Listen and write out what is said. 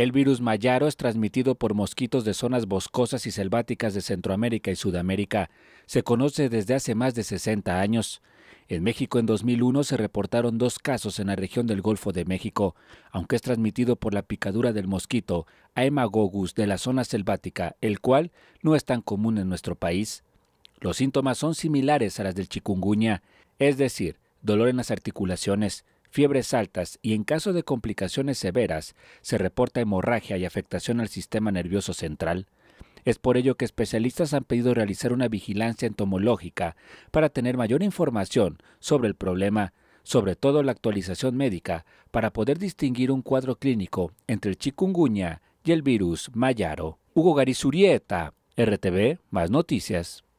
El virus mayaro es transmitido por mosquitos de zonas boscosas y selváticas de Centroamérica y Sudamérica. Se conoce desde hace más de 60 años. En México en 2001 se reportaron dos casos en la región del Golfo de México, aunque es transmitido por la picadura del mosquito Aemagogus de la zona selvática, el cual no es tan común en nuestro país. Los síntomas son similares a las del chikungunya, es decir, dolor en las articulaciones, fiebres altas y en caso de complicaciones severas se reporta hemorragia y afectación al sistema nervioso central. Es por ello que especialistas han pedido realizar una vigilancia entomológica para tener mayor información sobre el problema, sobre todo la actualización médica, para poder distinguir un cuadro clínico entre el chikungunya y el virus Mayaro. Hugo Garizurieta, RTV, más noticias.